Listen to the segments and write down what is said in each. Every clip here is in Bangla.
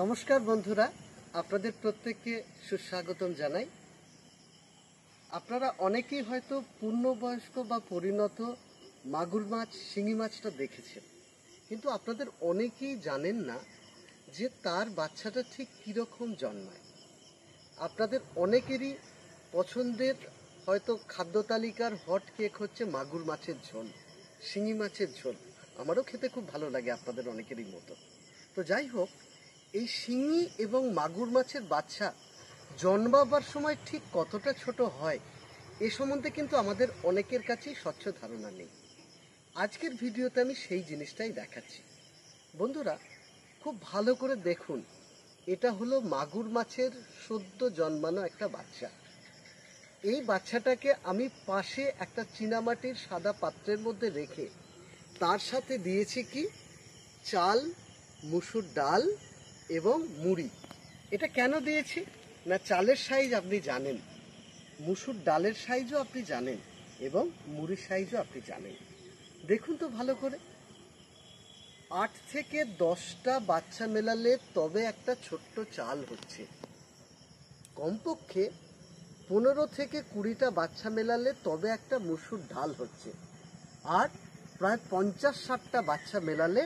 নমস্কার বন্ধুরা আপনাদের প্রত্যেককে সুস্বাগতম জানাই আপনারা অনেকেই হয়তো পূর্ণবয়স্ক বা পরিণত মাগুর মাছ শিঙি মাছটা দেখেছেন কিন্তু আপনাদের অনেকেই জানেন না যে তার বাচ্চাটা ঠিক কীরকম জন্মায় আপনাদের অনেকেরই পছন্দের হয়তো খাদ্য তালিকার হট কেক হচ্ছে মাগুর মাছের ঝোল শিঙি মাছের ঝোল আমারও খেতে খুব ভালো লাগে আপনাদের অনেকেরই মতো তো যাই হোক এই শিঙি এবং মাগুর মাছের বাচ্চা জন্মাবার সময় ঠিক কতটা ছোট হয় এ সম্বন্ধে কিন্তু আমাদের অনেকের কাছেই স্বচ্ছ ধারণা নেই আজকের ভিডিওতে আমি সেই জিনিসটাই দেখাচ্ছি বন্ধুরা খুব ভালো করে দেখুন এটা হলো মাগুর মাছের সদ্য জন্মানো একটা বাচ্চা এই বাচ্চাটাকে আমি পাশে একটা চীনামাটির সাদা পাত্রের মধ্যে রেখে তার সাথে দিয়েছি কি চাল মুসুর ডাল এবং মুড়ি এটা কেন দিয়েছি না চালের সাইজ আপনি জানেন মুসুর ডালের সাইজও আপনি জানেন এবং মুড়ির সাইজও আপনি জানেন দেখুন তো ভালো করে আট থেকে দশটা বাচ্চা মেলালে তবে একটা ছোট্ট চাল হচ্ছে কমপক্ষে পনেরো থেকে কুড়িটা বাচ্চা মেলালে তবে একটা মুসুর ডাল হচ্ছে আর প্রায় পঞ্চাশ ষাটটা বাচ্চা মেলালে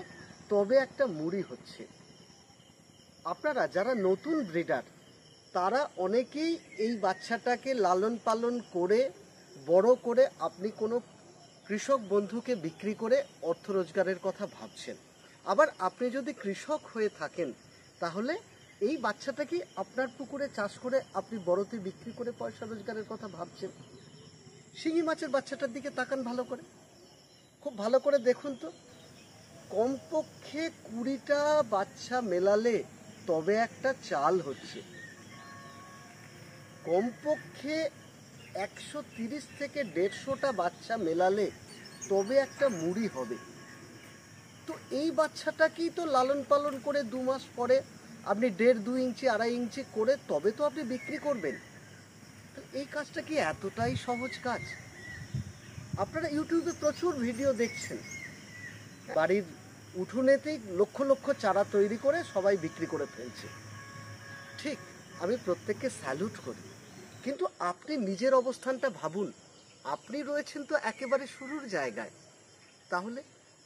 তবে একটা মুড়ি হচ্ছে আপনারা যারা নতুন ব্রিডার তারা অনেকেই এই বাচ্চাটাকে লালন পালন করে বড় করে আপনি কোনো কৃষক বন্ধুকে বিক্রি করে অর্থ রোজগারের কথা ভাবছেন আবার আপনি যদি কৃষক হয়ে থাকেন তাহলে এই বাচ্চাটা কি আপনার পুকুরে চাষ করে আপনি বড়তে বিক্রি করে পয়সা রোজগারের কথা ভাবছেন শিঙি মাছের বাচ্চাটার দিকে তাকান ভালো করে খুব ভালো করে দেখুন তো কমপক্ষে কুড়িটা বাচ্চা মেলালে তবে একটা চাল হচ্ছে কমপক্ষে একশো তিরিশ থেকে দেড়শোটা বাচ্চা মেলালে তবে একটা মুড়ি হবে তো এই বাচ্চাটাকেই তো লালন পালন করে দু মাস পরে আপনি দেড় দু ইঞ্চি আড়াই ইঞ্চি করে তবে তো আপনি বিক্রি করবেন এই কাজটা কি এতটাই সহজ কাজ আপনারা ইউটিউবে প্রচুর ভিডিও দেখছেন বাড়ির উঠোনেতেই লক্ষ লক্ষ চারা তৈরি করে সবাই বিক্রি করে ফেলছে ঠিক আমি প্রত্যেককে স্যালুট করি কিন্তু আপনি নিজের অবস্থানটা ভাবুন আপনি রয়েছেন তো একেবারে শুরুর জায়গায় তাহলে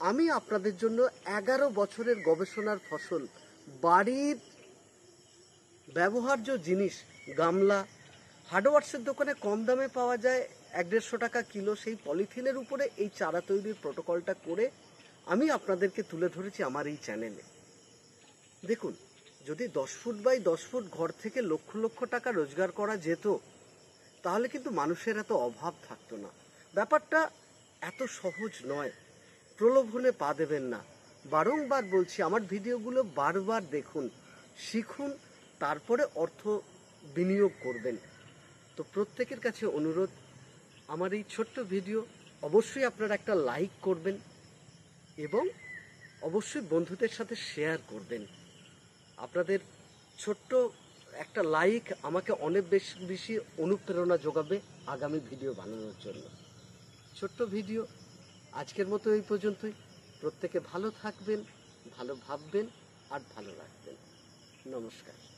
আমি আপনাদের জন্য এগারো বছরের গবেষণার ফসল বাড়ির ব্যবহার্য জিনিস গামলা হার্ডওয়ার্সের দোকানে কম দামে পাওয়া যায় এক দেড়শো টাকা কিলো সেই পলিথিনের উপরে এই চারা তৈরির প্রোটোকলটা করে আমি আপনাদেরকে তুলে ধরেছি আমার এই চ্যানেলে দেখুন যদি দশ ফুট বাই দশ ফুট ঘর থেকে লক্ষ লক্ষ টাকা রোজগার করা যেত তাহলে কিন্তু মানুষের এত অভাব থাকতো না ব্যাপারটা এত সহজ নয় প্রলোভনে পা দেবেন না বারংবার বলছি আমার ভিডিওগুলো বারবার দেখুন শিখুন তারপরে অর্থ বিনিয়োগ করবেন তো প্রত্যেকের কাছে অনুরোধ আমার এই ছোট্ট ভিডিও অবশ্যই আপনারা একটা লাইক করবেন এবং অবশ্যই বন্ধুদের সাথে শেয়ার করবেন আপনাদের ছোট্ট একটা লাইক আমাকে অনেক বেশি বেশি অনুপ্রেরণা যোগাবে আগামী ভিডিও বানানোর জন্য ছোট্ট ভিডিও আজকের মতো এই পর্যন্তই প্রত্যেকে ভালো থাকবেন ভালো ভাববেন আর ভালো রাখবেন নমস্কার